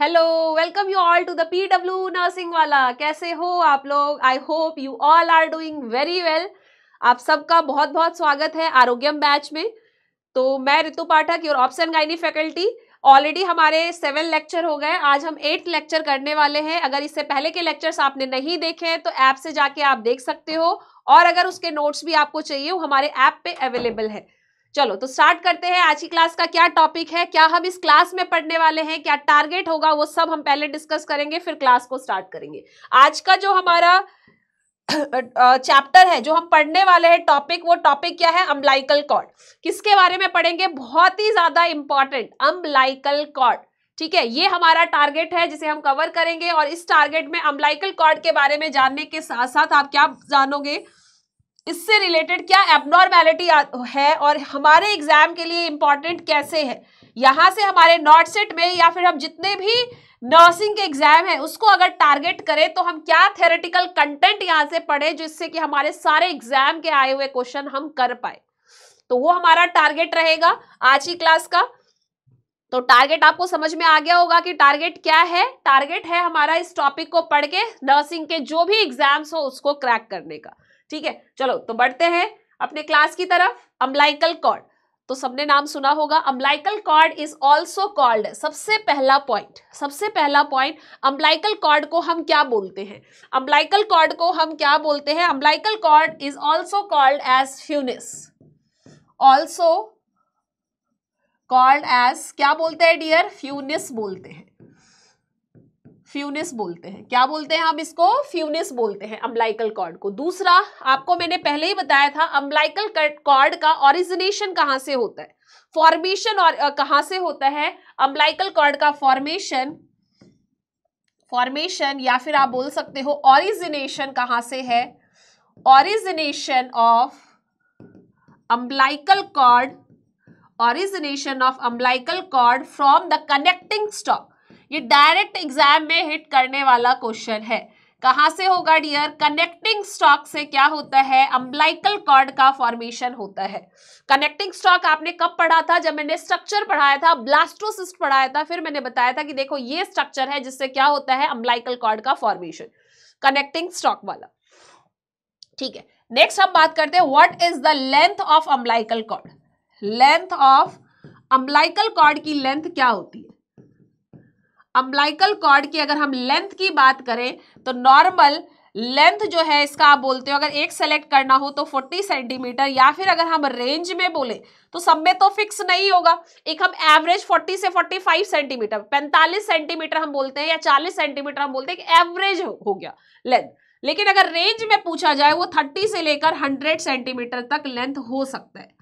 hello welcome you all to the P W nursing वाला कैसे हो आप लोग I hope you all are doing very well आप सबका बहुत बहुत स्वागत है आरोग्यम बैच में तो मैं Ritu Pathak your option gynae faculty already हमारे सेवन लेक्चर हो गए आज हम एट्थ लेक्चर करने वाले हैं अगर इससे पहले के लेक्चर्स आपने नहीं देखे हैं तो ऐप से जाके आप देख सकते हो और अगर उसके नोट्स भी आपको चाहिए वो हमारे ऐप पे अवेलेबल है चलो तो स्टार्ट करते हैं आज की क्लास का क्या टॉपिक है क्या हम इस क्लास में पढ़ने वाले हैं क्या टारगेट होगा वो सब हम पहले डिस्कस करेंगे फिर क्लास को स्टार्ट करेंगे आज का जो हमारा चैप्टर है जो हम पढ़ने वाले हैं टॉपिक वो टॉपिक क्या है अम्बलाइकल कॉर्ड किसके बारे में पढ़ेंगे बहुत ही ज्यादा इंपॉर्टेंट अम्बलाइकल कॉर्ड ठीक है ये हमारा टारगेट है जिसे हम कवर करेंगे और इस टारगेट में अम्बलाइकल कॉर्ड के बारे में जानने के साथ साथ आप क्या जानोगे इससे रिलेटेड क्या एबनॉर्मैलिटी है और हमारे एग्जाम के लिए इम्पॉर्टेंट कैसे है यहाँ से हमारे नॉट सेट में या फिर हम जितने भी नर्सिंग के एग्जाम है उसको अगर टारगेट करें तो हम क्या थेरेटिकल कंटेंट यहाँ से पढ़े जिससे कि हमारे सारे एग्जाम के आए हुए क्वेश्चन हम कर पाए तो वो हमारा टारगेट रहेगा आज की क्लास का तो टारगेट आपको समझ में आ गया होगा कि टारगेट क्या है टारगेट है हमारा इस टॉपिक को पढ़ के नर्सिंग के जो भी एग्जाम्स हो उसको क्रैक करने का ठीक है चलो तो बढ़ते हैं अपने क्लास की तरफ अम्बलाइकल कॉर्ड तो सबने नाम सुना होगा umbilical cord is also called सबसे पहला पॉइंट सबसे पहला पॉइंट अम्बलाइकल कॉर्ड को हम क्या बोलते हैं अम्बलाइकल कॉर्ड को हम क्या बोलते हैं umbilical cord is also called as funis also called as क्या बोलते हैं डियर फ्यूनिस बोलते हैं फ्यूनिस बोलते हैं क्या बोलते हैं हम इसको फ्यूनिस बोलते हैं अम्बलाइकल कॉर्ड को दूसरा आपको मैंने पहले ही बताया था अम्बलाइकल कॉर्ड का ओरिजिनेशन कहाँ से होता है फॉर्मेशन और कहाँ से होता है अम्बलाइकल कॉर्ड का फॉर्मेशन फॉर्मेशन या फिर आप बोल सकते हो ओरिजिनेशन कहाँ से है origination of umbilical cord origination of umbilical cord from the connecting stalk ये डायरेक्ट एग्जाम में हिट करने वाला क्वेश्चन है कहाँ से होगा डियर कनेक्टिंग स्टॉक से क्या होता है अम्बलाइकल कॉर्ड का फॉर्मेशन होता है कनेक्टिंग स्टॉक आपने कब पढ़ा था जब मैंने स्ट्रक्चर पढ़ाया था ब्लास्टोसिस्ट पढ़ाया था फिर मैंने बताया था कि देखो ये स्ट्रक्चर है जिससे क्या होता है अम्बलाइकल कॉर्ड का फॉर्मेशन कनेक्टिंग स्टॉक वाला ठीक है नेक्स्ट हम बात करते हैं what is the length of umbilical cord length of umbilical cord की लेंथ क्या होती है अम्बलाइकल कॉर्ड की अगर हम लेंथ की बात करें तो नॉर्मल लेंथ जो है इसका आप बोलते हो अगर एक सेलेक्ट करना हो तो 40 सेंटीमीटर या फिर अगर हम रेंज में बोले तो सब में तो फिक्स नहीं होगा एक हम एवरेज 40 से 45 सेंटीमीटर 45 सेंटीमीटर हम बोलते हैं या 40 सेंटीमीटर हम बोलते हैं एवरेज हो, हो गया लेंथ लेकिन अगर रेंज में पूछा जाए वो 30 से लेकर 100 सेंटीमीटर तक लेंथ हो सकता है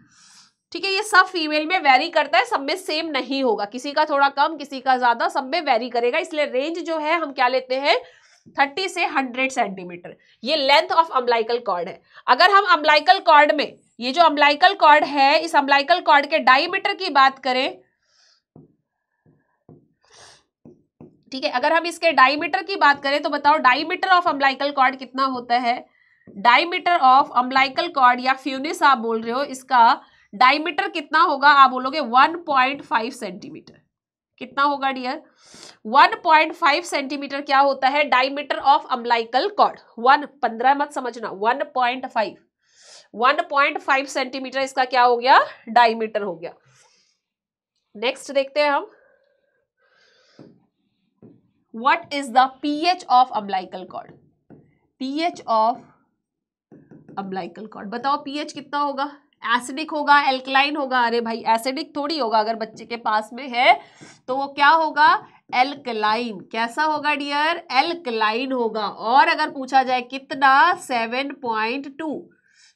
ठीक है ये सब फीमेल में वेरी करता है सब में सेम नहीं होगा किसी का थोड़ा कम किसी का ज्यादा सब में वेरी करेगा इसलिए रेंज जो है हम क्या लेते हैं थर्टी से हंड्रेड सेंटीमीटर ये लेंथ ऑफ अम्बलाइकल कॉर्ड है अगर हम अम्बलाइकल कॉर्ड में ये जो अम्बलाइकल कॉर्ड है इस अम्बलाइकल कॉर्ड के डायमीटर की बात करें ठीक है अगर हम इसके डायमीटर की बात करें तो बताओ डायमीटर ऑफ अम्बलाइकल कॉर्ड कितना होता है डायमीटर ऑफ अम्बलाइकल कॉर्ड या फ्यूनिस आप बोल रहे हो इसका डायमीटर कितना होगा आप बोलोगे 1.5 सेंटीमीटर कितना होगा डियर 1.5 सेंटीमीटर क्या होता है diameter of umbilical cord one पंद्रह मत समझना 1.5 1.5 सेंटीमीटर इसका क्या हो गया डायमीटर हो गया नेक्स्ट देखते हैं हम what is the pH of umbilical cord pH of umbilical cord बताओ पीएच कितना होगा एसिडिक होगा एल्कलाइन होगा अरे भाई एसिडिक थोड़ी होगा अगर बच्चे के पास में है तो वो क्या होगा एल्कलाइन कैसा होगा डियर एल्कलाइन होगा और अगर पूछा जाए कितना सेवन पॉइंट टू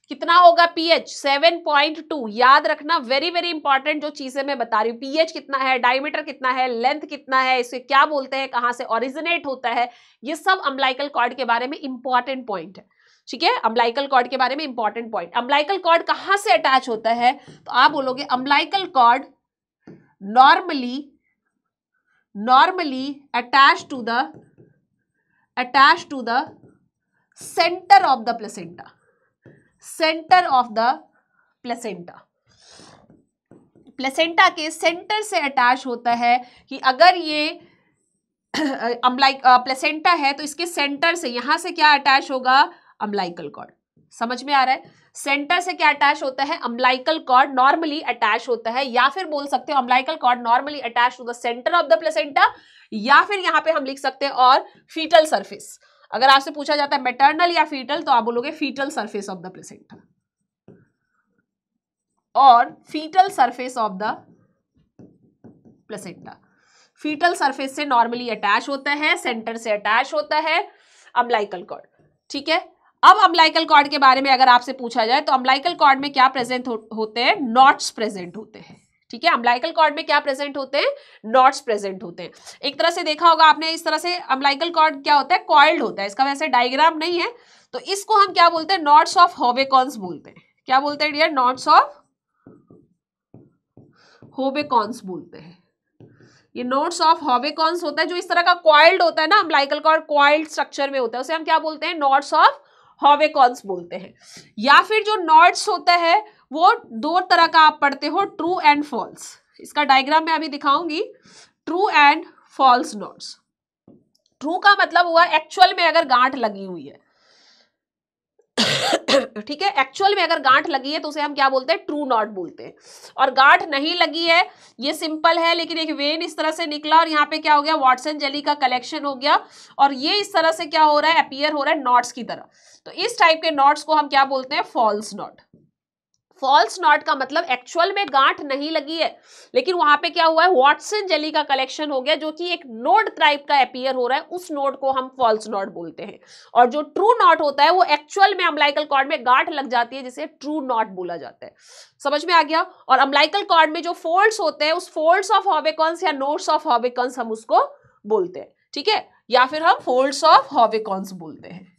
कितना होगा पीएच 7.2 याद रखना वेरी वेरी इंपॉर्टेंट जो चीजें मैं बता रही हूँ पीएच कितना है डायमीटर कितना है लेंथ कितना है इसे क्या बोलते हैं कहाँ से ओरिजिनेट होता है ये सब अम्बलाइकल कॉर्ड के बारे में इंपॉर्टेंट पॉइंट है ठीक है अम्बलाइकल कॉर्ड के बारे में इंपॉर्टेंट पॉइंट अम्बलाइकल कॉर्ड कहां से अटैच होता है तो आप बोलोगे umbilical cord normally normally attach to the attach to the centre of the placenta centre of the placenta placenta के सेंटर से अटैच होता है कि अगर ये अम्बलाइक प्लेसेंटा uh, है तो इसके सेंटर से यहां से क्या अटैच होगा अम्बलाइकल कॉर्ड समझ में आ रहा है सेंटर से क्या अटैच होता है अम्बलाइकल कॉर्ड नॉर्मली अटैच होता है या फिर बोल सकते हो umbilical cord normally attach to the centre of the placenta या फिर यहां पे हम लिख सकते हैं और फीटल सरफेस अगर आपसे पूछा जाता है मेटर्नल या फीटल तो आप बोलोगे fetal surface of the placenta और fetal surface of the placenta fetal surface से नॉर्मली अटैच होता है सेंटर से अटैच होता है अम्बलाइकल कॉर्ड ठीक है अब अम्बलाइकल कॉर्ड के बारे में अगर आपसे पूछा जाए तो अम्बलाइकल कॉर्ड में क्या प्रेजेंट होते हैं नॉट्स प्रेजेंट होते हैं ठीक है अम्बलाइकल कॉर्ड में क्या प्रेजेंट होते हैं नॉट्स प्रेजेंट होते हैं एक तरह से देखा होगा आपने इस तरह से अम्बलाइकल कॉर्ड क्या होता है कॉइल्ड होता है इसका वैसे डायग्राम नहीं है तो इसको हम क्या बोलते हैं नॉट्स ऑफ होवेकॉन्स बोलते हैं क्या बोलते हैं डियर नॉट्स ऑफ होबेकॉन्स बोलते हैं ये नोट्स ऑफ हॉबेकॉन्स होता है जो इस तरह का क्वाइल्ड होता है ना अम्बलाइकल कॉर्ड क्वाइल्ड स्ट्रक्चर में होता है उसे हम क्या बोलते हैं नोट्स ऑफ हॉवेकॉन्स बोलते हैं या फिर जो नॉट्स होता है वो दो तरह का आप पढ़ते हो ट्रू एंड फॉल्स इसका डायग्राम मैं अभी दिखाऊंगी true and false knots true का मतलब हुआ एक्चुअल में अगर गांठ लगी हुई है ठीक है एक्चुअल में अगर गांठ लगी है तो उसे हम क्या बोलते हैं ट्रू नॉट बोलते हैं और गांठ नहीं लगी है ये सिंपल है लेकिन एक वेन इस तरह से निकला और यहाँ पे क्या हो गया वाटसन जेली का कलेक्शन हो गया और ये इस तरह से क्या हो रहा है अपियर हो रहा है नॉट्स की तरह तो इस टाइप के नॉट्स को हम क्या बोलते हैं फॉल्स नॉट फॉल्स नॉट का मतलब एक्चुअल में गांठ नहीं लगी है लेकिन वहां पे क्या हुआ है वॉटसन जेली का कलेक्शन हो गया जो कि एक नोड ट्राइप का अपियर हो रहा है उस नोड को हम फॉल्स नॉट बोलते हैं और जो ट्रू नॉट होता है वो एक्चुअल में अम्लाइकल कॉर्ड में गांठ लग जाती है जिसे ट्रू नॉट बोला जाता है समझ में आ गया और अम्लाइकल कॉर्ड में जो फोल्ड्स होते हैं उस फोल्ड्स ऑफ हॉबेकॉन्स या नोट्स ऑफ हॉबेकॉन्स हम उसको बोलते हैं ठीक है या फिर हम फोल्ड्स ऑफ हॉबेकॉन्स बोलते हैं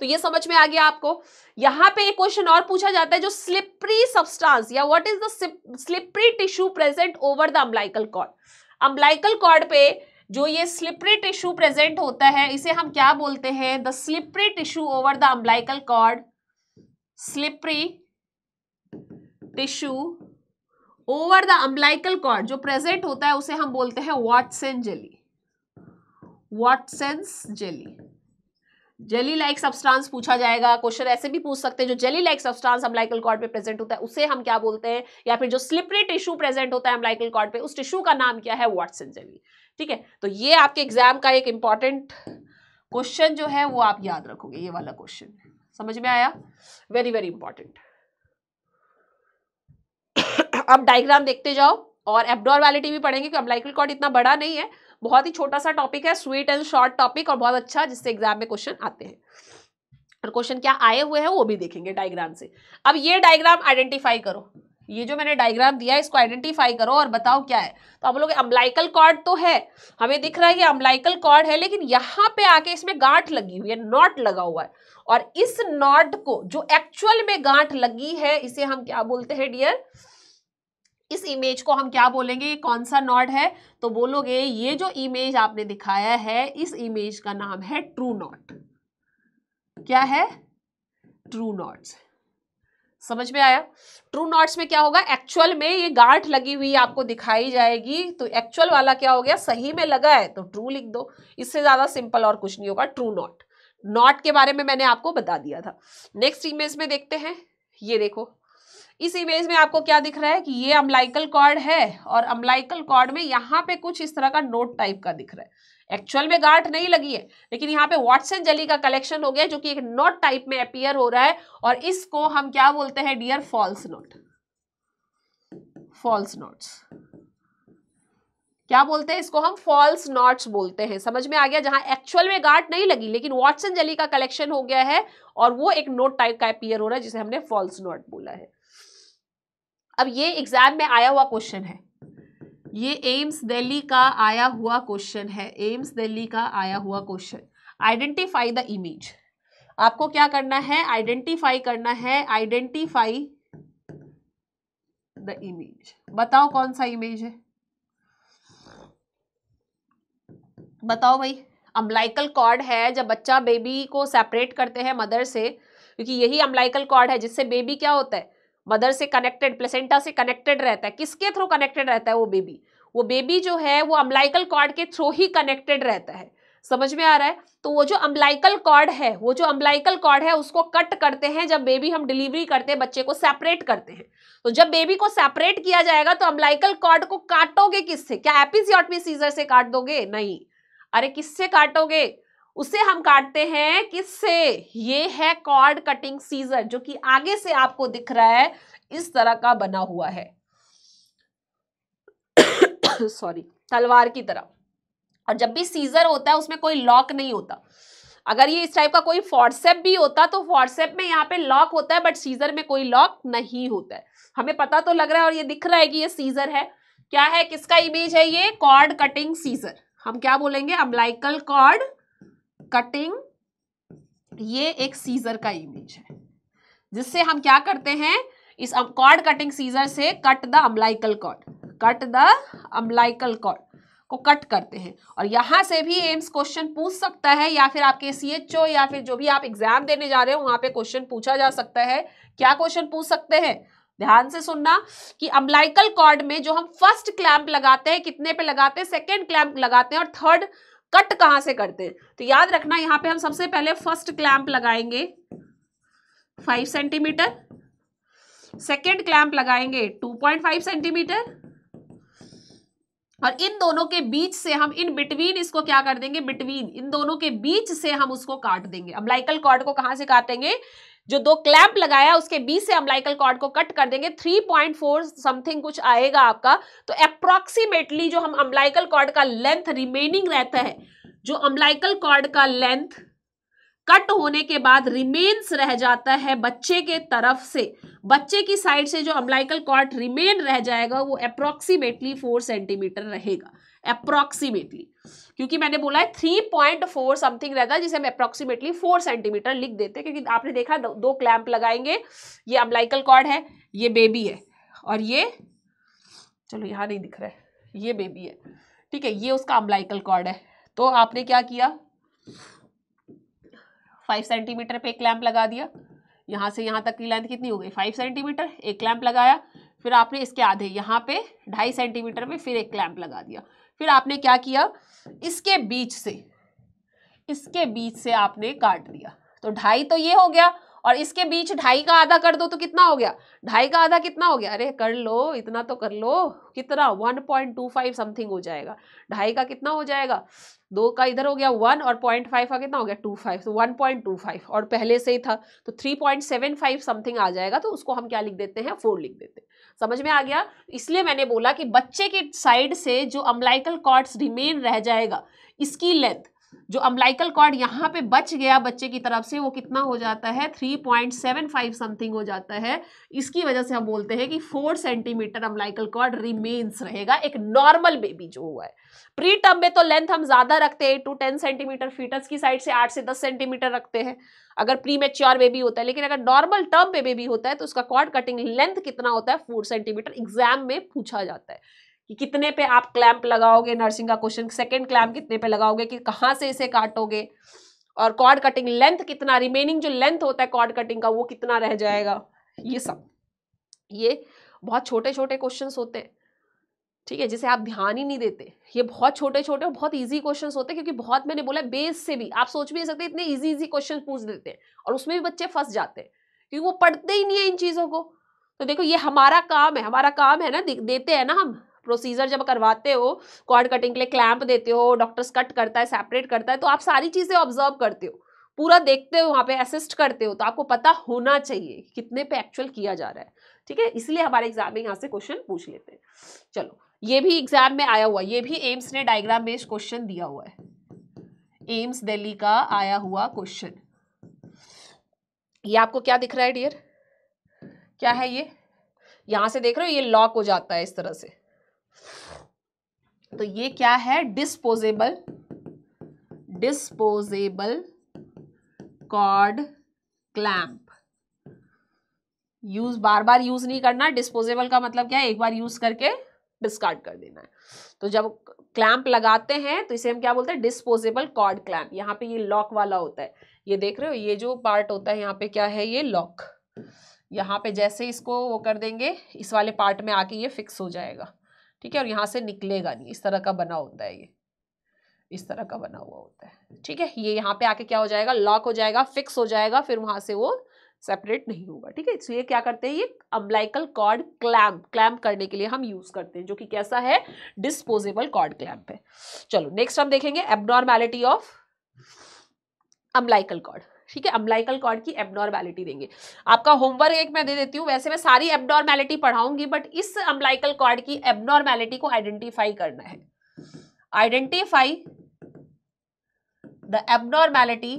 तो ये समझ में आ गया आपको यहां पे एक क्वेश्चन और पूछा जाता है जो स्लिपरी सब्सटेंस या what is the slippery tissue present over the umbilical cord umbilical cord पे जो ये स्लिपरी टिश्यू प्रेजेंट होता है इसे हम क्या बोलते हैं the slippery tissue over the umbilical cord slippery tissue over the umbilical cord जो प्रेजेंट होता है उसे हम बोलते हैं वॉटसन jelly Wharton's jelly jelly like substance पूछा जाएगा क्वेश्चन ऐसे भी पूछ सकते हैं जो jelly like substance umbilical cord पे प्रेजेंट होता है उसे हम क्या बोलते हैं या फिर जो स्लिपरी टिश्यू प्रेजेंट होता है अम्लाइकल कॉर्ड पे उस टिश्यू का नाम क्या है वॉटसन जेली ठीक है तो ये आपके एग्जाम का एक इंपॉर्टेंट क्वेश्चन जो है वो आप याद रखोगे ये वाला क्वेश्चन समझ में आया वेरी वेरी इंपॉर्टेंट अब डायग्राम देखते जाओ और एबडोर वैलिटी भी पढ़ेंगे क्योंकि अम्लाइकल कॉर्ड इतना बड़ा नहीं है बहुत ही छोटा सा टॉपिक है स्वीट एंड शॉर्ट टॉपिक और बहुत अच्छा जिससे एग्जाम में क्वेश्चन आते हैं और क्वेश्चन क्या आए हुए हैं वो भी देखेंगे डायग्राम से अब ये डायग्राम आइडेंटिफाई करो ये जो मैंने डायग्राम दिया है इसको आइडेंटिफाई करो और बताओ क्या है तो आप लोग अम्बलाइकल कॉर्ड तो है हमें दिख रहा है कि अम्बलाइकल कॉर्ड है लेकिन यहाँ पे आके इसमें गांठ लगी हुई है नॉट लगा हुआ है और इस नॉट को जो एक्चुअल में गांठ लगी है इसे हम क्या बोलते हैं डियर इस इमेज को हम क्या बोलेंगे कौन सा नॉट है तो बोलोगे ये जो इमेज आपने दिखाया है इस इमेज का नाम है ट्रू नॉट क्या है ट्रू नॉट्स समझ में आया ट्रू नॉट्स में क्या होगा एक्चुअल में ये गांठ लगी हुई आपको दिखाई जाएगी तो एक्चुअल वाला क्या हो गया सही में लगा है तो ट्रू लिख दो इससे ज़्यादा सिंपल और कुछ नहीं होगा ट्रू नॉट नॉट के बारे में मैंने आपको बता दिया था नेक्स्ट इमेज में देखते हैं ये देखो इस इमेज में आपको क्या दिख रहा है कि ये अम्बलाइकल कॉर्ड है और अम्बलाइकल कॉर्ड में यहाँ पे कुछ इस तरह का नोट टाइप का दिख रहा है एक्चुअल में गांठ नहीं लगी है लेकिन यहाँ पे वॉटसन जली का कलेक्शन हो गया जो कि एक नोट टाइप में अपियर हो रहा है और इसको हम क्या बोलते हैं dear false knot false knots क्या बोलते हैं इसको हम फॉल्स नॉट्स बोलते हैं समझ में आ गया जहां एक्चुअल में गांठ नहीं लगी लेकिन वॉटसन जली का कलेक्शन हो गया है और वो एक नोट टाइप का अपियर हो रहा है जिसे हमने फॉल्स नोट बोला है अब ये एग्जाम में आया हुआ क्वेश्चन है ये एम्स दिल्ली का आया हुआ क्वेश्चन है एम्स दिल्ली का आया हुआ क्वेश्चन आइडेंटिफाई द इमेज आपको क्या करना है आइडेंटिफाई करना है आइडेंटिफाई द इमेज बताओ कौन सा इमेज है बताओ भाई अम्बलाइकल कॉर्ड है जब बच्चा बेबी को सेपरेट करते हैं मदर से क्योंकि यही अम्बलाइकल कॉर्ड है जिससे बेबी क्या होता है मदर से कनेक्टेड प्लेसेंटा से कनेक्टेड रहता है किसके थ्रू कनेक्टेड रहता है वो बेबी वो बेबी जो है वो अम्बलाइकल कॉर्ड के थ्रू ही कनेक्टेड रहता है समझ में आ रहा है तो वो जो अम्बलाइकल कॉर्ड है वो जो अम्बलाइकल कॉर्ड है उसको कट करते हैं जब बेबी हम डिलीवरी करते हैं बच्चे को सेपरेट करते हैं तो जब बेबी को सेपरेट किया जाएगा तो अम्बलाइकल कॉर्ड को काटोगे किससे क्या एपिजियोटमी सीजर से काट दोगे नहीं अरे किससे काटोगे उसे हम काटते हैं किससे ये है कॉर्ड कटिंग सीजर जो कि आगे से आपको दिख रहा है इस तरह का बना हुआ है सॉरी तलवार की तरह और जब भी सीजर होता है उसमें कोई लॉक नहीं होता अगर ये इस टाइप का कोई फॉर्सेप भी होता तो फॉर्सेप में यहाँ पे लॉक होता है बट सीजर में कोई लॉक नहीं होता है हमें पता तो लग रहा है और ये दिख रहा है कि ये सीजर है क्या है किसका इमेज है ये कॉर्ड कटिंग सीजर हम क्या बोलेंगे अम्बलाइकल कॉर्ड कटिंग ये एक सीजर का इमेज है जिससे हम क्या करते हैं इस कॉर्ड कटिंग सीजर से cut the umbilical cord cut the umbilical cord को कट करते हैं और यहां से भी एम्स क्वेश्चन पूछ सकता है या फिर आपके सी एच ओ या फिर जो भी आप एग्जाम देने जा रहे हो वहां पे क्वेश्चन पूछा जा सकता है क्या क्वेश्चन पूछ सकते हैं ध्यान से सुनना कि अम्लाइकल कॉर्ड में जो हम फर्स्ट क्लैम्प लगाते हैं कितने पे लगाते हैं सेकेंड क्लैम्प लगाते हैं और थर्ड कट कहां से करते हैं तो याद रखना यहां पे हम सबसे पहले फर्स्ट क्लैंप लगाएंगे फाइव सेंटीमीटर सेकेंड क्लैंप लगाएंगे टू पॉइंट फाइव सेंटीमीटर और इन दोनों के बीच से हम इन बिटवीन इसको क्या कर देंगे बिटवीन इन दोनों के बीच से हम उसको काट देंगे अब लाइकल कॉर्ड को कहां से काटेंगे जो दो क्लैंप लगाया उसके बीच से अम्बलाइकल कॉर्ड को कट कर देंगे 3.4 समथिंग कुछ आएगा आपका तो अप्रोक्सीमेटली जो हम अम्बलाइकल कॉर्ड का लेंथ रिमेनिंग रहता है जो अम्बलाइकल कॉर्ड का लेंथ कट होने के बाद रिमेन्स रह जाता है बच्चे के तरफ से बच्चे की साइड से जो अम्बलाइकल कॉर्ड रिमेन रह जाएगा वो अप्रोक्सीमेटली फोर सेंटीमीटर रहेगा अप्रोक्सीमेटली क्योंकि मैंने बोला है थ्री पॉइंट फोर समथिंग रहता जिसे हम अप्रोक्सीमेटली फोर सेंटीमीटर लिख देते क्योंकि आपने देखा दो, दो क्लैंप लगाएंगे ये अम्बलाइकल कॉर्ड है ये बेबी है और ये चलो यहाँ नहीं दिख रहा है ये बेबी है ठीक है ये उसका अम्बलाइकल कॉर्ड है तो आपने क्या किया फाइव सेंटीमीटर पे क्लैंप लगा दिया यहाँ से यहाँ तक की लेंथ कितनी हो गई फाइव सेंटीमीटर एक क्लैंप लगाया फिर आपने इसके आधे यहाँ पे ढाई सेंटीमीटर में फिर एक क्लैंप लगा दिया फिर आपने क्या किया इसके बीच से इसके बीच से आपने काट दिया तो ढाई तो ये हो गया और इसके बीच ढाई का आधा कर दो तो कितना हो गया ढाई का आधा कितना हो गया अरे कर लो इतना तो कर लो कितना one point two five something हो जाएगा ढाई का कितना हो जाएगा दो का इधर हो गया वन और पॉइंट फाइव का कितना हो गया टू फाइव तो वन पॉइंट टू फाइव और पहले से ही था तो three point seven five something आ जाएगा तो उसको हम क्या लिख देते हैं फोर लिख देते हैं समझ में आ गया इसलिए मैंने बोला कि बच्चे के साइड से जो अम्बलाइकल कॉर्ड्स रिमेन रह जाएगा इसकी लेंथ जो अम्बलाइकल कॉर्ड यहाँ पे बच गया बच्चे की तरफ से वो कितना हो जाता है 3.75 समथिंग हो जाता है इसकी वजह से हम बोलते हैं कि 4 सेंटीमीटर अम्बलाइकल कॉर्ड रिमेन्स रहेगा एक नॉर्मल बेबी जो हुआ है प्री टर्म में तो लेंथ हम ज्यादा रखते हैं टू टेन सेंटीमीटर फीटस की साइड से आठ से दस सेंटीमीटर रखते हैं अगर प्री मेच्योर बेबी होता है लेकिन अगर नॉर्मल टर्म पे बेबी होता है तो उसका कॉर्ड कटिंग लेंथ कितना होता है फोर सेंटीमीटर एग्जाम में पूछा जाता है कि कितने पे आप क्लैम्प लगाओगे नर्सिंग का क्वेश्चन सेकेंड क्लैम्प कितने पे लगाओगे कि कहाँ से इसे काटोगे और कॉर्ड कटिंग लेंथ कितना रिमेनिंग जो लेंथ होता है कॉर्ड कटिंग का वो कितना रह जाएगा ये सब ये बहुत छोटे छोटे क्वेश्चन होते हैं ठीक है जिसे आप ध्यान ही नहीं देते ये बहुत छोटे छोटे और बहुत इजी क्वेश्चंस होते हैं क्योंकि बहुत मैंने बोला बेस से भी आप सोच भी नहीं सकते इतने इजी इजी क्वेश्चंस पूछ देते हैं और उसमें भी बच्चे फंस जाते हैं क्योंकि वो पढ़ते ही नहीं है इन चीज़ों को तो देखो ये हमारा काम है हमारा काम है ना देते हैं ना हम प्रोसीजर जब करवाते हो कॉर्ड कटिंग के लिए क्लैंप देते हो डॉक्टर्स कट करता है सेपरेट करता है तो आप सारी चीज़ें ऑब्जर्व करते हो पूरा देखते हो वहाँ पे असिस्ट करते हो तो आपको पता होना चाहिए कितने पे एक्चुअल किया जा रहा है ठीक है इसलिए हमारे एग्जाम में यहाँ से क्वेश्चन पूछ लेते हैं चलो ये भी एग्जाम में आया हुआ ये भी एम्स ने डायग्राम में क्वेश्चन दिया हुआ है एम्स दिल्ली का आया हुआ क्वेश्चन ये आपको क्या दिख रहा है डियर क्या है ये यहां से देख रहे हो ये लॉक हो जाता है इस तरह से तो ये क्या है disposable disposable cord clamp use बार बार यूज नहीं करना डिस्पोजेबल का मतलब क्या है एक बार यूज करके डिस्कार्ड कर देना है तो जब क्लैंप लगाते हैं तो इसे हम क्या बोलते हैं डिस्पोजेबल कॉर्ड क्लैंप यहाँ पे ये लॉक वाला होता है ये देख रहे हो ये जो पार्ट होता है यहाँ पे क्या है ये लॉक यहाँ पे जैसे इसको वो कर देंगे इस वाले पार्ट में आके ये फिक्स हो जाएगा ठीक है और यहाँ से निकलेगा नहीं इस तरह का बना होता है ये इस तरह का बना हुआ होता है ठीक है ये यहाँ पे आके क्या हो जाएगा लॉक हो जाएगा फिक्स हो जाएगा फिर वहां से वो सेपरेट नहीं होगा ठीक है ये क्या करते हैं ये अम्बलाइकल कॉर्ड क्लैम्प क्लैम्प करने के लिए हम यूज करते हैं जो कि कैसा है डिस्पोजेबल कॉर्ड क्लैम्प है चलो नेक्स्ट हम देखेंगे एबनॉर्मैलिटी ऑफ अम्बलाइकल कॉर्ड ठीक है अम्बलाइकल कॉर्ड की एबनॉर्मैलिटी देंगे आपका होमवर्क एक मैं दे देती हूँ वैसे मैं सारी एबनॉर्मैलिटी पढ़ाऊंगी बट इस अम्बलाइकल कॉर्ड की एबनॉर्मैलिटी को आइडेंटिफाई करना है identify the abnormality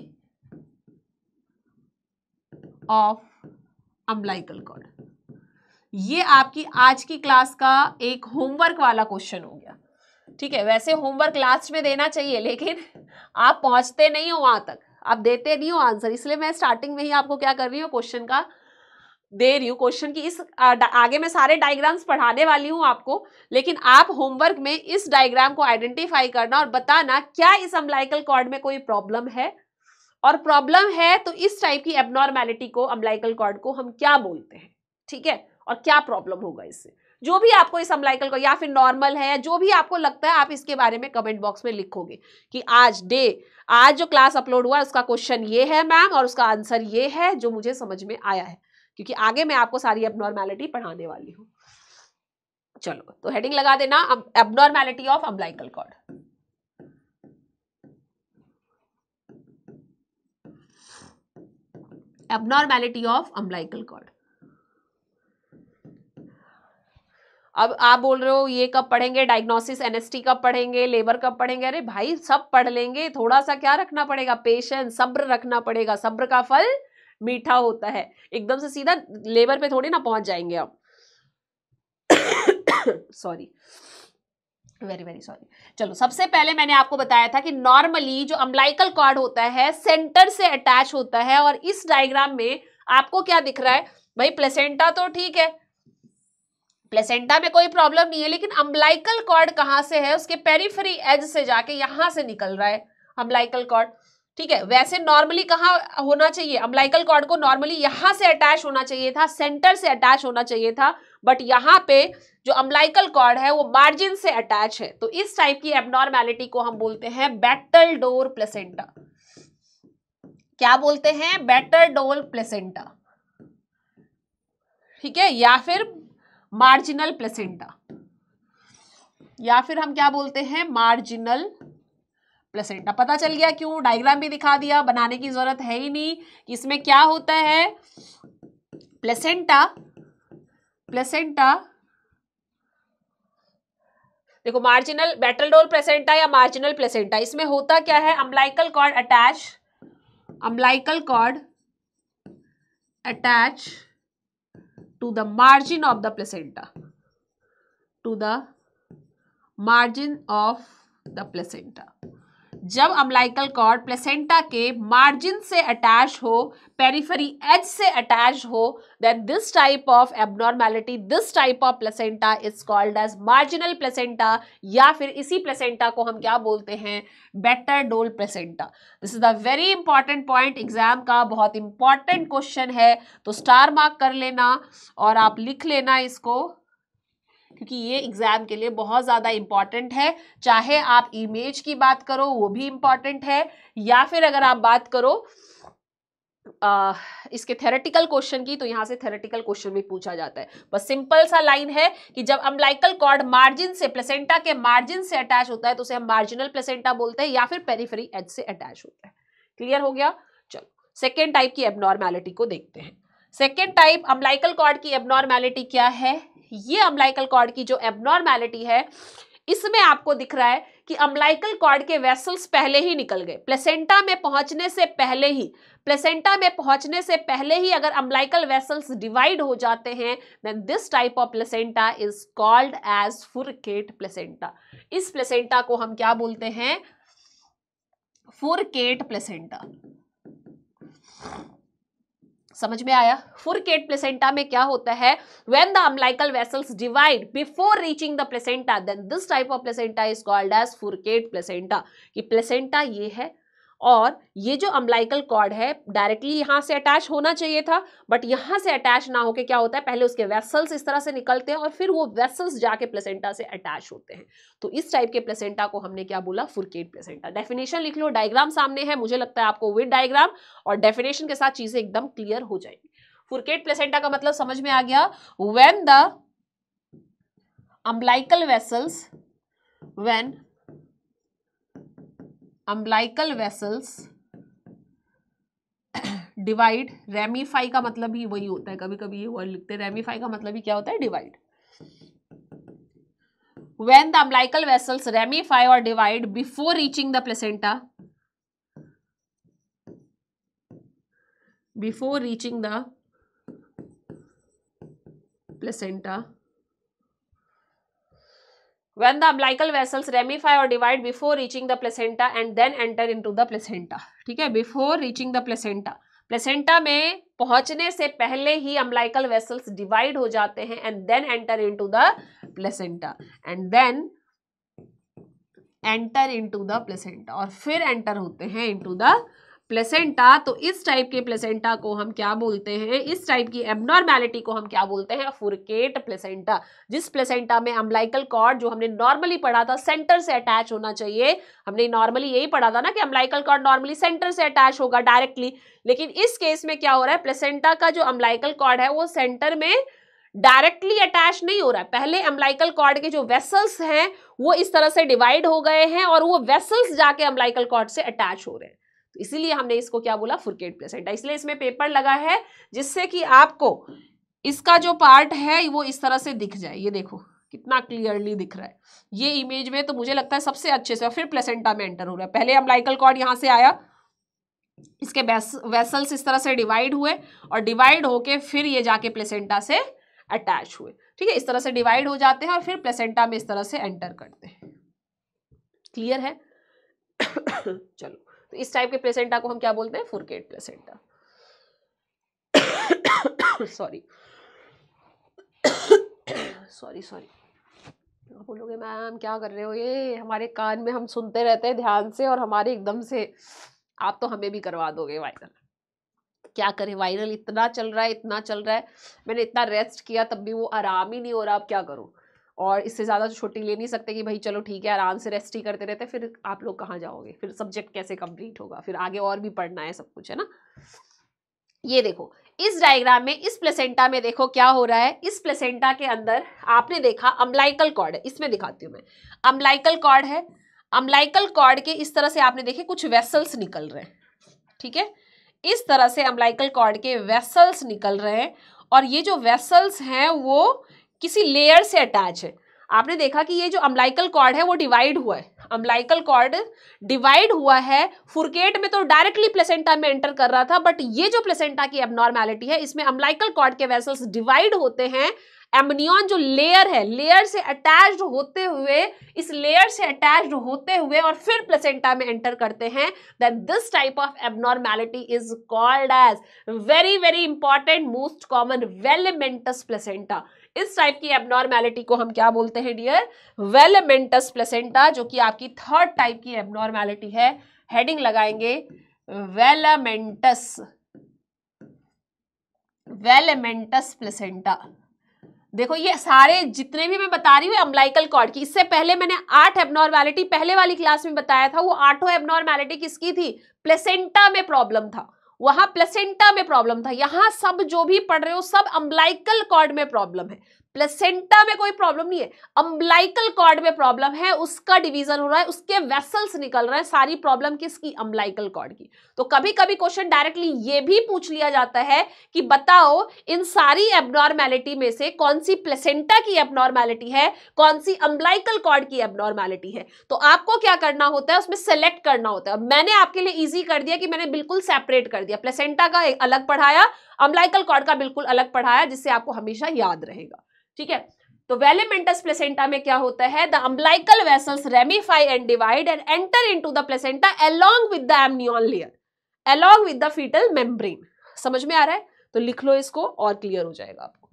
of umbilical cord ये आपकी आज की क्लास का एक होमवर्क वाला क्वेश्चन हो गया ठीक है वैसे होमवर्क लास्ट में देना चाहिए लेकिन आप पहुंचते नहीं हो वहां तक आप देते नहीं हो आंसर इसलिए मैं स्टार्टिंग में ही आपको क्या कर रही हूँ क्वेश्चन का दे रही हूँ क्वेश्चन की इस आगे मैं सारे डायग्राम्स पढ़ाने वाली हूँ आपको लेकिन आप होमवर्क में इस डायग्राम को आइडेंटिफाई करना और बताना क्या इस अम्बलाइकल कॉर्ड में कोई प्रॉब्लम है और प्रॉब्लम है तो इस टाइप की एबनॉर्मैलिटी को अम्बलाइकल कॉर्ड को हम क्या बोलते हैं ठीक है और क्या प्रॉब्लम होगा इससे जो भी आपको इस अम्बलाइकल को या फिर नॉर्मल है या जो भी आपको लगता है आप इसके बारे में कमेंट बॉक्स में लिखोगे कि आज डे आज जो क्लास अपलोड हुआ उसका क्वेश्चन ये है मैम और उसका आंसर ये है जो मुझे समझ में आया है क्योंकि आगे मैं आपको सारी एबनॉर्मैलिटी पढ़ाने वाली हूँ चलो तो हेडिंग लगा देना abnormality of umbilical cord abnormality of umbilical cord अब आप बोल रहे हो ये कब पढ़ेंगे डायग्नोसिस एनएसटी कब पढ़ेंगे लेबर कब पढ़ेंगे अरे भाई सब पढ़ लेंगे थोड़ा सा क्या रखना पड़ेगा पेशेंस सब्र रखना पड़ेगा सब्र का फल मीठा होता है एकदम से सीधा लेबर पे थोड़ी ना पहुंच जाएंगे आप सॉरी वेरी वेरी सॉरी चलो सबसे पहले मैंने आपको बताया था कि नॉर्मली जो अम्बलाइकल कॉर्ड होता है सेंटर से अटैच होता है और इस डायग्राम में आपको क्या दिख रहा है भाई प्लेसेंटा तो ठीक है प्लेसेंटा में कोई प्रॉब्लम नहीं है लेकिन अम्बलाइकल कॉर्ड कहाँ से है उसके पेरीफरी एज से जाके यहां से निकल रहा है अम्बलाइकल कॉर्ड ठीक है वैसे नॉर्मली कहाँ होना चाहिए अम्बलाइकल कॉर्ड को नॉर्मली यहाँ से अटैच होना चाहिए था सेंटर से अटैच होना चाहिए था बट यहाँ पे जो अम्बलाइकल कॉर्ड है वो मार्जिन से अटैच है तो इस टाइप की एबनॉर्मैलिटी को हम बोलते हैं बैटल डोर प्लेसेंटा क्या बोलते हैं बैटल डोर प्लेसेंटा ठीक है या फिर मार्जिनल प्लेसेंटा या फिर हम क्या बोलते हैं मार्जिनल प्लेसेंटा पता चल गया क्यों डायग्राम भी दिखा दिया बनाने की जरूरत है ही नहीं इसमें क्या होता है प्लेसेंटा प्लेसेंटा देखो मार्जिनल बैटल डोल प्लेसेंटा या मार्जिनल प्लेसेंटा इसमें होता क्या है umbilical cord attach umbilical cord attach to the margin of the placenta to the margin of the placenta जब अम्लाइकल कॉर्ड प्लेसेंटा के मार्जिन से अटैच हो पेरिफेरी एज से अटैच हो then this type of abnormality this type of placenta is called as marginal placenta या फिर इसी placenta को हम क्या बोलते हैं battledore placenta this is the very important point exam का बहुत इंपॉर्टेंट क्वेश्चन है तो स्टार मार्क कर लेना और आप लिख लेना इसको क्योंकि ये एग्ज़ाम के लिए बहुत ज़्यादा इंपॉर्टेंट है चाहे आप इमेज की बात करो वो भी इंपॉर्टेंट है या फिर अगर आप बात करो आ, इसके थेरेटिकल क्वेश्चन की तो यहां से थेरेटिकल क्वेश्चन भी पूछा जाता है बस सिंपल सा लाइन है कि जब अम्बलाइकल कॉर्ड मार्जिन से प्लेसेंटा के मार्जिन से अटैच होता है तो उसे हम मार्जिनल प्लेसेंटा बोलते हैं या फिर पेरीफेरी एज से अटैच होता है क्लियर हो गया चलो सेकेंड टाइप की एबनॉर्मैलिटी को देखते हैं सेकेंड टाइप अम्बलाइकल कॉर्ड की एबनॉर्मैलिटी क्या है ये अम्बलाइकल कॉर्ड की जो एबनॉर्मैलिटी है इसमें आपको दिख रहा है कि अम्बलाइकल कॉर्ड के वेसल्स पहले ही निकल गए प्लेसेंटा में पहुंचने से पहले ही प्लेसेंटा में पहुंचने से पहले ही अगर अम्बलाइकल वेसल्स डिवाइड हो जाते हैं then this type of placenta is called as furcate placenta इस प्लेसेंटा को हम क्या बोलते हैं फुरकेट प्लेसेंटा समझ में आया फुरकेट प्लेसेंटा में क्या होता है when the umbilical vessels divide before reaching the placenta then this type of placenta is called as furcate placenta कि प्लेसेंटा ये है और ये जो अम्बलाइकल कॉर्ड है डायरेक्टली यहाँ से अटैच होना चाहिए था बट यहाँ से अटैच ना होकर क्या होता है पहले उसके वेसल्स इस तरह से निकलते हैं और फिर वो वेसल्स जाके प्लेसेंटा से अटैच होते हैं तो इस टाइप के प्लेसेंटा को हमने क्या बोला फुरकेट प्लेसेंटा डेफिनेशन लिख लो डायग्राम सामने है मुझे लगता है आपको विद डायग्राम और डेफिनेशन के साथ चीज़ें एकदम क्लियर हो जाएंगी फुरकेट प्लेसेंटा का मतलब समझ में आ गया when the umbilical vessels when umbilical vessels divide ramify का मतलब ही वही होता है कभी कभी ये वर्ड लिखते हैं रेमीफाई का मतलब ही क्या होता है divide when the umbilical vessels ramify और divide before reaching the placenta before reaching the placenta when the umbilical vessels ramify or divide before reaching the placenta and then enter into the placenta ठीक है before reaching the placenta placenta में पहुंचने से पहले ही umbilical vessels divide हो जाते हैं and then enter into the placenta and then enter into the placenta और फिर enter होते हैं into the प्लेसेंटा तो इस टाइप के प्लेसेंटा को हम क्या बोलते हैं इस टाइप की एबनॉर्मैलिटी को हम क्या बोलते हैं फुरकेट प्लेसेंटा जिस प्लेसेंटा में अम्बलाइकल कॉर्ड जो हमने नॉर्मली पढ़ा था सेंटर से अटैच होना चाहिए हमने नॉर्मली यही पढ़ा था ना कि अम्बलाइकल कॉर्ड नॉर्मली सेंटर से अटैच होगा डायरेक्टली लेकिन इस केस में क्या हो रहा है प्लेसेंटा का जो अम्बलाइकल कॉर्ड है वो सेंटर में डायरेक्टली अटैच नहीं हो रहा है पहले अम्बलाइकल कॉर्ड के जो वेसल्स हैं वो इस तरह से डिवाइड हो गए हैं और वो वेसल्स जाके अम्बलाइकल कॉर्ड से अटैच हो रहे हैं तो इसीलिए हमने इसको क्या बोला फुरकेट प्लेसेंटा इसलिए इसमें पेपर लगा है जिससे कि आपको इसका जो पार्ट है वो इस तरह से दिख जाए ये देखो कितना क्लियरली दिख रहा है ये इमेज में तो मुझे लगता है सबसे अच्छे से फिर प्लेसेंटा में एंटर हो रहा है पहले लाइकल कॉर्ड यहाँ से आया इसके वेसल्स इस तरह से डिवाइड हुए और डिवाइड होके फिर ये जाके प्लेसेंटा से अटैच हुए ठीक है इस तरह से डिवाइड हो जाते हैं और फिर प्लेसेंटा में इस तरह से एंटर करते हैं क्लियर है चलो तो इस टाइप के प्लेसेंटा को हम क्या बोलते हैं furcate placenta sorry sorry sorry आप बोलोगे मैम क्या कर रहे हो ये हमारे कान में हम सुनते रहते हैं ध्यान से और हमारे एकदम से आप तो हमें भी करवा दोगे वायरल क्या करें वायरल इतना चल रहा है इतना चल रहा है मैंने इतना रेस्ट किया तब भी वो आराम ही नहीं हो रहा अब क्या करूँ और इससे ज़्यादा तो छुट्टी ले नहीं सकते कि भाई चलो ठीक है आराम से रेस्ट ही करते रहते फिर आप लोग कहाँ जाओगे फिर सब्जेक्ट कैसे कंप्लीट होगा फिर आगे और भी पढ़ना है सब कुछ है ना ये देखो इस डायग्राम में इस प्लेसेंटा में देखो क्या हो रहा है इस प्लेसेंटा के अंदर आपने देखा अम्लाइकल कॉर्ड है इसमें दिखाती हूँ मैं अम्लाइकल कॉर्ड है अम्लाइकल कॉर्ड के इस तरह से आपने देखे कुछ वेसल्स निकल रहे हैं ठीक है इस तरह से अम्लाइकल कॉर्ड के वेसल्स निकल रहे हैं और ये जो वेसल्स हैं वो किसी लेयर से अटैच है आपने देखा कि ये जो अम्लाइकल कॉर्ड है वो डिवाइड हुआ है अम्लाइकल कॉर्ड डिवाइड हुआ है फुरकेट में तो डायरेक्टली प्लेसेंटा में एंटर कर रहा था बट ये जो प्लेसेंटा की एबनॉर्मैलिटी है इसमें अम्लाइकल कॉर्ड के वेसल्स डिवाइड होते हैं एमनियन जो लेयर है लेयर से अटैच्ड होते हुए इस लेयर से अटैच्ड होते हुए और फिर प्लेसेंटा में एंटर करते हैं then this type of abnormality is called as very very important most common velamentous placenta इस टाइप की एबनॉर्मैलिटी को हम क्या बोलते हैं डियर वेलमेंटस प्लेसेंटा जो कि आपकी थर्ड टाइप की एबनॉर्मैलिटी है हेडिंग लगाएंगे वेलमेंटस वेलमेंटस प्लेसेंटा देखो ये सारे जितने भी मैं बता रही हूँ अम्बलाइकल कॉर्ड की इससे पहले मैंने आठ एबनॉर्मैलिटी पहले वाली क्लास में बताया था वो आठों एबनॉर्मैलिटी किसकी थी प्लेसेंटा में प्रॉब्लम था वहां प्लेसेंटा में प्रॉब्लम था यहां सब जो भी पढ़ रहे हो सब अम्बलाइकल कॉर्ड में प्रॉब्लम है प्लेसेंटा में कोई प्रॉब्लम नहीं है अम्बलाइकल कॉर्ड में प्रॉब्लम है उसका डिवीजन हो रहा है उसके वेसल्स निकल रहे हैं सारी प्रॉब्लम किसकी अम्बलाइकल कॉर्ड की तो कभी कभी क्वेश्चन डायरेक्टली ये भी पूछ लिया जाता है कि बताओ इन सारी एबनॉर्मैलिटी में से कौन सी प्लेसेंटा की एबनॉर्मैलिटी है कौन सी अम्बलाइकल कॉर्ड की एबनॉर्मैलिटी है तो आपको क्या करना होता है उसमें सेलेक्ट करना होता है मैंने आपके लिए ईजी कर दिया कि मैंने बिल्कुल सेपरेट कर दिया प्लेसेंटा का अलग पढ़ाया अम्बलाइकल कॉर्ड का बिल्कुल अलग पढ़ाया जिससे आपको हमेशा याद रहेगा ठीक है तो वेलिमेंटस प्लेसेंटा में क्या होता है the umbilical vessels ramify and divide and enter into the placenta along with the amnion layer with the fetal membrane समझ में आ रहा है तो लिख लो इसको और क्लियर हो जाएगा आपको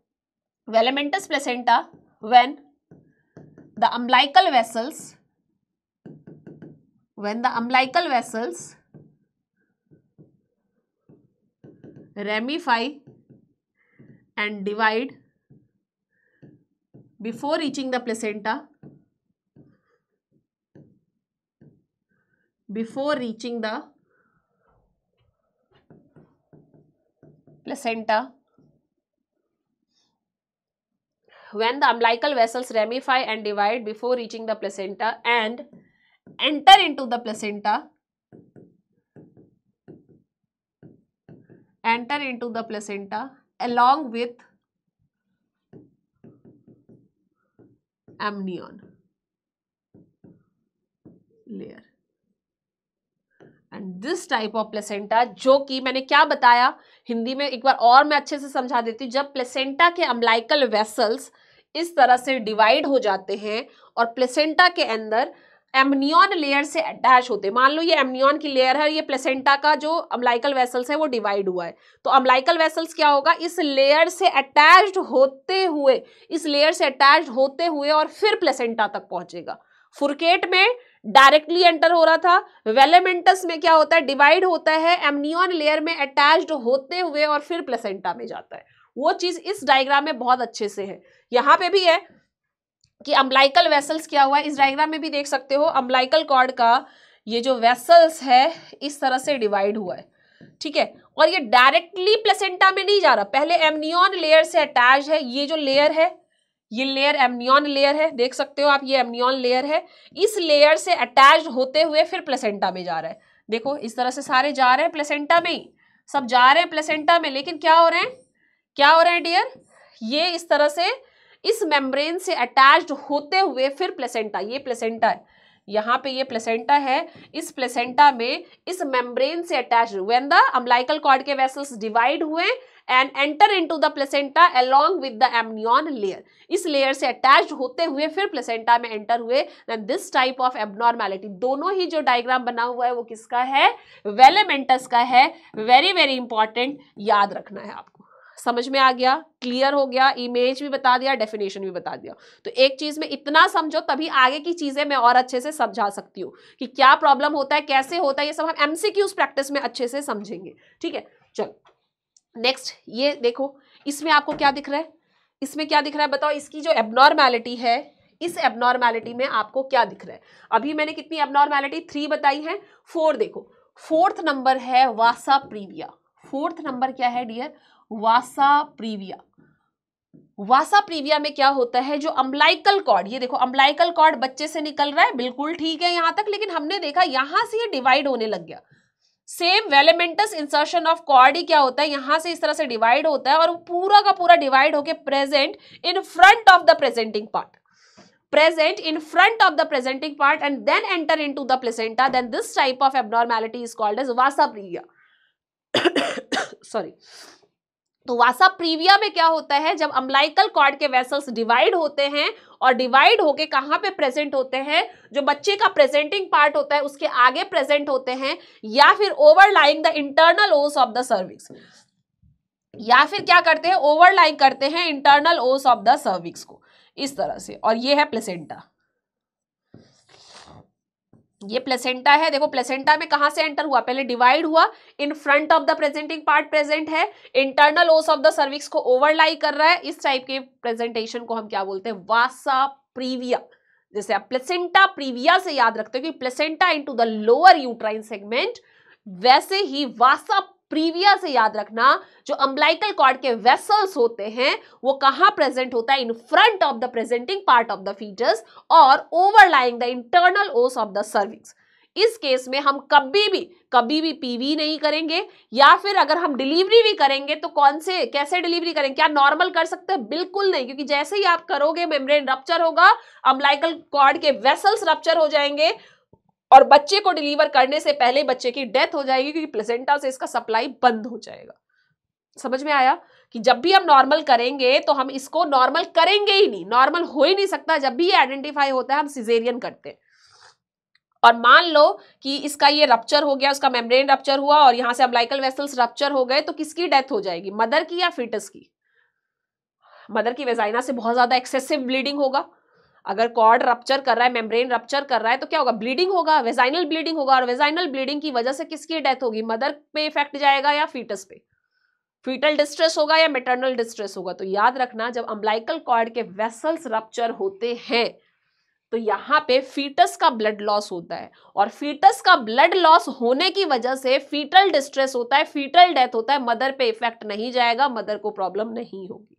velamentous placenta when the umbilical vessels when the umbilical vessels ramify and divide before reaching the placenta before reaching the placenta when the umbilical vessels ramify and divide before reaching the placenta and enter into the placenta enter into the placenta along with amnion layer and this type of placenta जो कि मैंने क्या बताया हिंदी में एक बार और मैं अच्छे से समझा देती हूँ जब प्लेसेंटा के अम्लाइकल वेसल्स इस तरह से डिवाइड हो जाते हैं और प्लेसेंटा के अंदर एमनियन लेयर से अटैच होते मान लो ये एमनियन की लेयर है ये प्लेसेंटा का जो अम्लाइकल वेसल्स है वो डिवाइड हुआ है तो अम्लाइकल वेसल्स क्या होगा इस लेयर से अटैच होते हुए इस लेयर से अटैच होते हुए और फिर प्लेसेंटा तक पहुंचेगा फुरकेट में डायरेक्टली एंटर हो रहा था वेलेमेंटस में क्या होता है डिवाइड होता है एमनियन लेयर में अटैच्ड होते हुए और फिर प्लेसेंटा में जाता है वो चीज़ इस डायग्राम में बहुत अच्छे से है यहाँ पे भी है कि अम्बलाइकल वेसल्स क्या हुआ है इस डायग्राम में भी देख सकते हो अम्बलाइकल कॉर्ड का ये जो वेसल्स है इस तरह से डिवाइड हुआ है ठीक है और ये डायरेक्टली प्लेसेंटा में नहीं जा रहा पहले एमनियन लेयर से अटैच है ये जो लेयर है ये लेयर एमनियन लेयर है देख सकते हो आप ये एमनियन लेयर है इस लेयर से अटैच होते हुए फिर प्लेसेंटा में जा रहा है देखो इस तरह से सारे जा रहे हैं प्लेसेंटा में ही सब जा रहे हैं प्लेसेंटा में लेकिन क्या हो रहे हैं क्या हो रहे हैं डियर ये इस तरह से इस मेम्ब्रेन से अटैच्ड होते हुए फिर प्लेसेंटा ये प्लेसेंटा है यहाँ पे ये प्लेसेंटा है इस प्लेसेंटा में इस मेम्ब्रेन से attach when the umbilical cord के वेसल्स डिवाइड हुए and enter into the placenta along with the amnion layer इस लेयर से अटैच होते हुए फिर प्लेसेंटा में एंटर हुए दिस टाइप ऑफ एबनॉर्मेलिटी दोनों ही जो डायग्राम बना हुआ है वो किसका है वेलेमेंटस का है वेरी वेरी इंपॉर्टेंट याद रखना है आपको समझ में आ गया क्लियर हो गया इमेज भी बता दिया डेफिनेशन भी बता दिया तो एक चीज में इतना समझो तभी आगे की चीजें मैं और अच्छे से समझा सकती हूँ कि क्या प्रॉब्लम होता है कैसे होता है ये सब हम एमसीक्यूज प्रैक्टिस में अच्छे से समझेंगे ठीक है चलो नेक्स्ट ये देखो इसमें आपको क्या दिख रहा है इसमें क्या दिख रहा है बताओ इसकी जो एबनॉर्मैलिटी है इस एबनॉर्मैलिटी में आपको क्या दिख रहा है अभी मैंने कितनी एबनॉर्मैलिटी थ्री बताई है फोर देखो फोर्थ नंबर है वासा प्रीविया फोर्थ नंबर क्या है dear vasa previa vasa previa में क्या होता है जो अम्बलाइकल कॉर्ड ये देखो अम्बलाइकल कॉर्ड बच्चे से निकल रहा है बिल्कुल ठीक है यहां तक लेकिन हमने देखा यहां से ये डिवाइड होने लग गया same velamentous insertion of cord ही क्या होता है यहां से इस तरह से डिवाइड होता है और वो पूरा का पूरा डिवाइड होके present in front of the presenting part present in front of the presenting part and then enter into the placenta then this type of abnormality is called is vasa previa sorry तो vasa previa में क्या होता है जब umbilical cord के vessels divide होते हैं और डिवाइड होके कहाँ पे प्रेजेंट होते हैं जो बच्चे का प्रेजेंटिंग पार्ट होता है उसके आगे प्रेजेंट होते हैं या फिर overlying the internal os of the cervix या फिर क्या करते हैं ओवरलाइंग करते हैं internal os of the cervix को इस तरह से और ये है प्लेसेंटा ये प्लेसेंटा है देखो प्लेसेंटा में कहाँ से एंटर हुआ पहले डिवाइड हुआ in front of the presenting part present है internal os of the cervix को ओवरलाई कर रहा है इस टाइप के प्रेजेंटेशन को हम क्या बोलते हैं वासा प्रीविया जैसे आप प्लेसेंटा प्रीविया से याद रखते हो कि placenta into the lower uterine segment वैसे ही वासा प्रीविया से याद रखना जो अम्बलाइकल कॉर्ड के वेसल्स होते हैं वो कहां प्रेजेंट होता है in front of the presenting part of the fetus और overlying the internal os of the cervix इस केस में हम कभी भी कभी भी पीवी नहीं करेंगे या फिर अगर हम डिलीवरी भी करेंगे तो कौन से कैसे डिलीवरी करेंगे क्या नॉर्मल कर सकते हैं बिल्कुल नहीं क्योंकि जैसे ही आप करोगे मेम्ब्रेन रप्चर होगा अम्बलाइकल कॉर्ड के वेसल्स रप्चर हो जाएंगे और बच्चे को डिलीवर करने से पहले बच्चे की डेथ हो जाएगी क्योंकि प्लेसेंटा से इसका सप्लाई बंद हो जाएगा समझ में आया कि जब भी हम नॉर्मल करेंगे तो हम इसको नॉर्मल करेंगे ही नहीं नॉर्मल हो ही नहीं सकता जब भी ये आइडेंटिफाई होता है हम सिजेरियन करते हैं और मान लो कि इसका ये रप्चर हो गया उसका मेम्ब्रेन रप्चर हुआ और यहां से अम्लाइकल वेसल्स रप्चर हो गए तो किसकी डेथ हो जाएगी मदर की या फिटस की मदर की वेजाइना से बहुत ज़्यादा एक्सेसिव ब्लीडिंग होगा अगर कॉर्ड रप्चर कर रहा है मेम्ब्रेन रप्चर कर रहा है तो क्या होगा ब्लीडिंग होगा वेजाइनल ब्लीडिंग होगा और वेजाइनल ब्लीडिंग की वजह से किसकी डेथ होगी मदर पे इफेक्ट जाएगा या फीटस पे फीटल डिस्ट्रेस होगा या मेटर्नल डिस्ट्रेस होगा तो याद रखना जब अम्बलाइकल कॉर्ड के वेसल्स रप्चर होते हैं तो यहाँ पे फीटस का ब्लड लॉस होता है और फीटस का ब्लड लॉस होने की वजह से फीटल डिस्ट्रेस होता है फीटल डेथ होता है मदर पे इफेक्ट नहीं जाएगा मदर को प्रॉब्लम नहीं होगी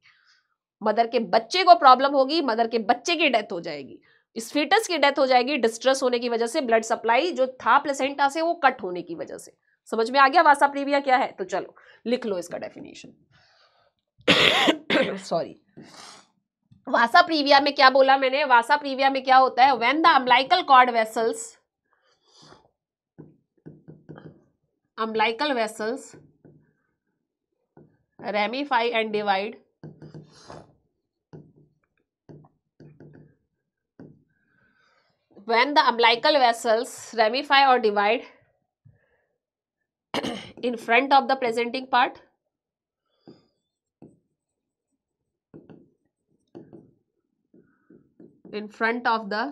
मदर के बच्चे को प्रॉब्लम होगी मदर के बच्चे की डेथ हो जाएगी इस फीटस की डेथ हो जाएगी डिस्ट्रेस होने की वजह से ब्लड सप्लाई जो था प्लेसेंटा से वो कट होने की वजह से समझ में आ गया वासा प्रीविया क्या है तो चलो लिख लो इसका डेफिनेशन सॉरी वासा प्रीविया में क्या बोला मैंने वासा प्रीविया में क्या होता है when the umbilical cord vessels umbilical vessels ramify and divide when the umbilical vessels ramify or divide in front of the presenting part in front of the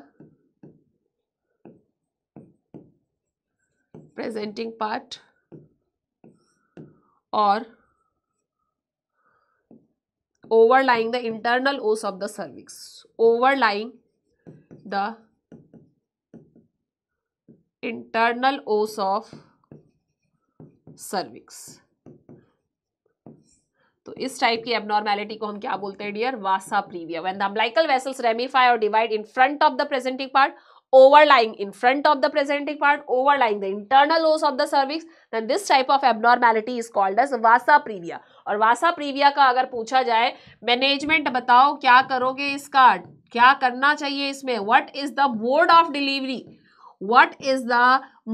presenting part or overlying the internal os of the cervix overlying the internal os of cervix तो इस type की abnormality को हम क्या बोलते हैं dear vasa previa when the umbilical vessels ramify और divide in front of the presenting part overlying in front of the presenting part overlying the internal ओस of the cervix then this type of abnormality is called as vasa previa और वासा previa का अगर पूछा जाए management बताओ क्या करोगे इसका क्या करना चाहिए इसमें what is the mode of delivery what is the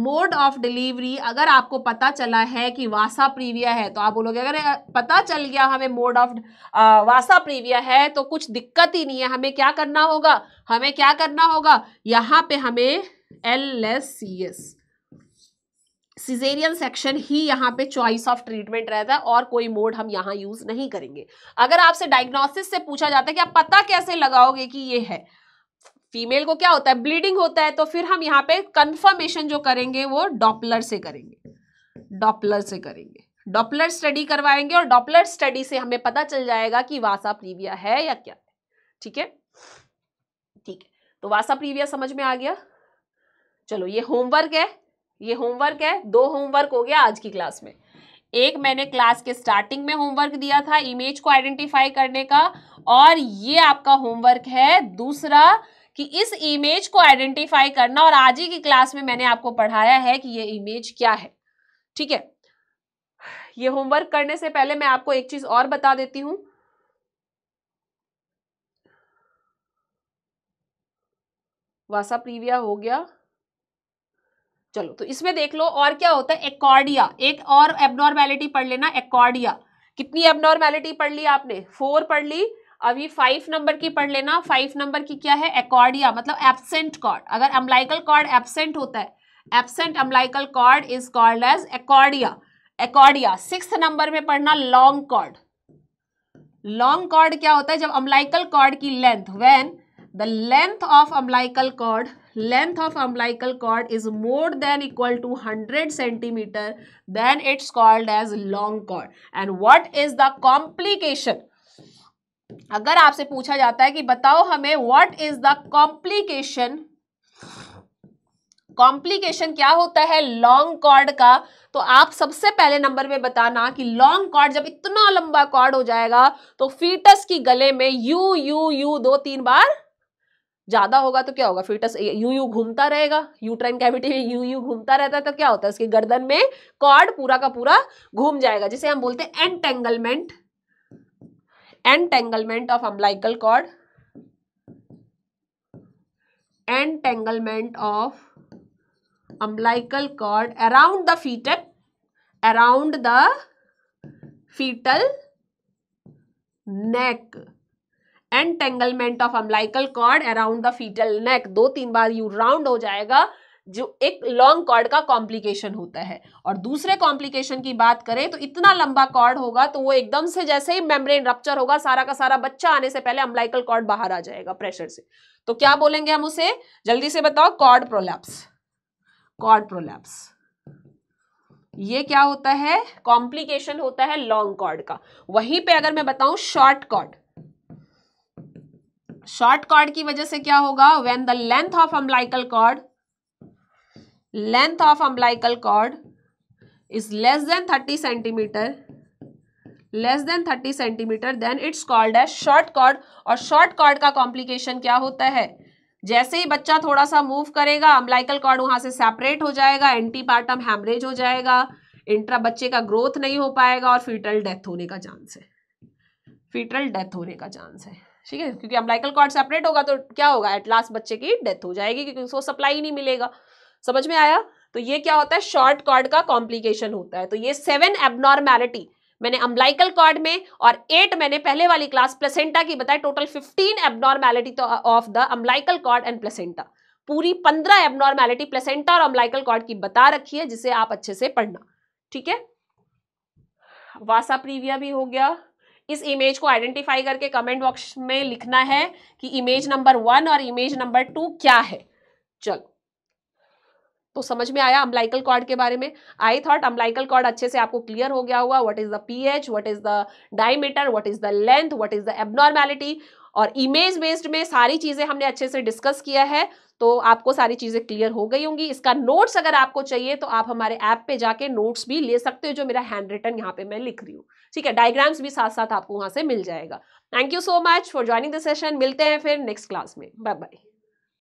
mode of delivery अगर आपको पता चला है कि वासा प्रीविया है तो आप बोलोगे अगर पता चल गया हमें मोड ऑफ वासा प्रीविया है तो कुछ दिक्कत ही नहीं है हमें क्या करना होगा हमें क्या करना होगा यहाँ पे हमें L S C S caesarean section ही यहाँ पे चॉइस ऑफ ट्रीटमेंट रहता है और कोई मोड हम यहाँ यूज नहीं करेंगे अगर आपसे डायग्नोसिस से पूछा जाता है कि आप पता कैसे लगाओगे कि ये है फीमेल को क्या होता है ब्लीडिंग होता है तो फिर हम यहाँ पे कंफर्मेशन जो करेंगे वो डॉपलर से करेंगे डॉपलर से करेंगे डॉपलर स्टडी करवाएंगे और डॉपलर स्टडी से हमें पता चल जाएगा कि वासा प्रीविया है या क्या है ठीक है ठीक है तो वासा प्रीविया समझ में आ गया चलो ये होमवर्क है ये होमवर्क है दो होमवर्क हो गया आज की क्लास में एक मैंने क्लास के स्टार्टिंग में होमवर्क दिया था इमेज को आइडेंटिफाई करने का और ये आपका होमवर्क है दूसरा कि इस इमेज को आइडेंटिफाई करना और आज ही की क्लास में मैंने आपको पढ़ाया है कि ये इमेज क्या है ठीक है ये होमवर्क करने से पहले मैं आपको एक चीज और बता देती हूं वासा प्रीविया हो गया चलो तो इसमें देख लो और क्या होता है एकॉर्डिया एक और एबनॉर्मैलिटी पढ़ लेना एकॉर्डिया कितनी एबनॉर्मैलिटी पढ़ ली आपने फोर पढ़ ली अभी फाइव नंबर की पढ़ लेना फाइव नंबर की क्या है एकॉर्डिया मतलब एबसेंट कॉर्ड अगर अम्बलाइकल कॉर्ड एबसेंट होता है absent umbilical cord is called as acordia acordia six number में पढ़ना लॉन्ग कॉर्ड लॉन्ग कॉर्ड क्या होता है जब अम्बलाइकल कॉर्ड की length when the length of umbilical cord length of umbilical cord is more than equal to hundred centimetre then it's called as long cord and what is the complication अगर आपसे पूछा जाता है कि बताओ हमें what is the complication complication क्या होता है लॉन्ग कॉर्ड का तो आप सबसे पहले नंबर में बताना कि लॉन्ग कॉर्ड जब इतना लंबा कॉर्ड हो जाएगा तो फीटस की गले में यू यू यू दो तीन बार ज्यादा होगा तो क्या होगा फीटस यू यू घूमता रहेगा यूट्राइन कैविटी में यू यू घूमता रहता है तो क्या होता है उसकी गर्दन में कॉर्ड पूरा का पूरा घूम जाएगा जिसे हम बोलते हैं entanglement entanglement of umbilical cord entanglement of umbilical cord around the fetal around the fetal neck entanglement of umbilical cord around the fetal neck दो तीन बार यू राउंड हो जाएगा जो एक लॉन्ग कॉर्ड का कॉम्प्लिकेशन होता है और दूसरे कॉम्प्लिकेशन की बात करें तो इतना लंबा कॉर्ड होगा तो वो एकदम से जैसे ही मेम्ब्रेन रप्चर होगा सारा का सारा बच्चा आने से पहले अम्बलाइकल कॉर्ड बाहर आ जाएगा प्रेशर से तो क्या बोलेंगे हम उसे जल्दी से बताओ कॉर्ड प्रोलैप्स कॉर्ड प्रोलैप्स ये क्या होता है कॉम्प्लिकेशन होता है लॉन्ग कॉर्ड का वहीं पे अगर मैं बताऊं शॉर्ट कॉर्ड शॉर्ट कॉर्ड की वजह से क्या होगा when the length of umbilical cord length of umbilical cord is less than thirty centimetre less than thirty centimetre then it's called as short cord और शॉर्ट कॉर्ड का complication क्या होता है जैसे ही बच्चा थोड़ा सा मूव करेगा अम्बलाइकल कॉर्ड वहां से सेपरेट हो जाएगा एंटीपार्टम हैमरेज हो जाएगा इंट्रा बच्चे का ग्रोथ नहीं हो पाएगा और फीटल डेथ होने का चांस है फीटल डेथ होने का चांस है ठीक है क्योंकि अम्बलाइकल कॉर्ड सेपरेट होगा तो क्या होगा एट लास्ट बच्चे की डेथ हो जाएगी क्योंकि उसको सप्लाई नहीं मिलेगा समझ में आया तो ये क्या होता है शॉर्ट कॉर्ड का कॉम्प्लिकेशन होता है तो ये सेवन एबनॉर्मैलिटी मैंने अम्बलाइकल कॉर्ड में और एट मैंने पहले वाली क्लास प्लेसेंटा की बताया total fifteen abnormality of the umbilical cord and placenta पूरी पंद्रह एबनॉर्मैलिटी प्लेसेंटा और अम्बलाइकल कॉर्ड की बता रखी है जिसे आप अच्छे से पढ़ना ठीक है वासा प्रीविया भी हो गया इस इमेज को आइडेंटिफाई करके कमेंट बॉक्स में लिखना है कि इमेज नंबर वन और इमेज नंबर टू क्या है चलो तो समझ में आया अम्बलाइकल कॉर्ड के बारे में आई थॉट अम्बलाइकल कॉर्ड अच्छे से आपको क्लियर हो गया हुआ what is the P H what is the diameter what is the length what is the abnormality और इमेज बेस्ड में सारी चीज़ें हमने अच्छे से डिस्कस किया है तो आपको सारी चीज़ें क्लियर हो गई होंगी इसका नोट्स अगर आपको चाहिए तो आप हमारे ऐप पे जाके नोट्स भी ले सकते हो जो मेरा हैंड रिटर्न यहाँ पे मैं लिख रही हूँ ठीक है डायग्राम्स भी साथ साथ आपको वहां से मिल जाएगा thank you so much for joining the session मिलते हैं फिर नेक्स्ट क्लास में बाय बाय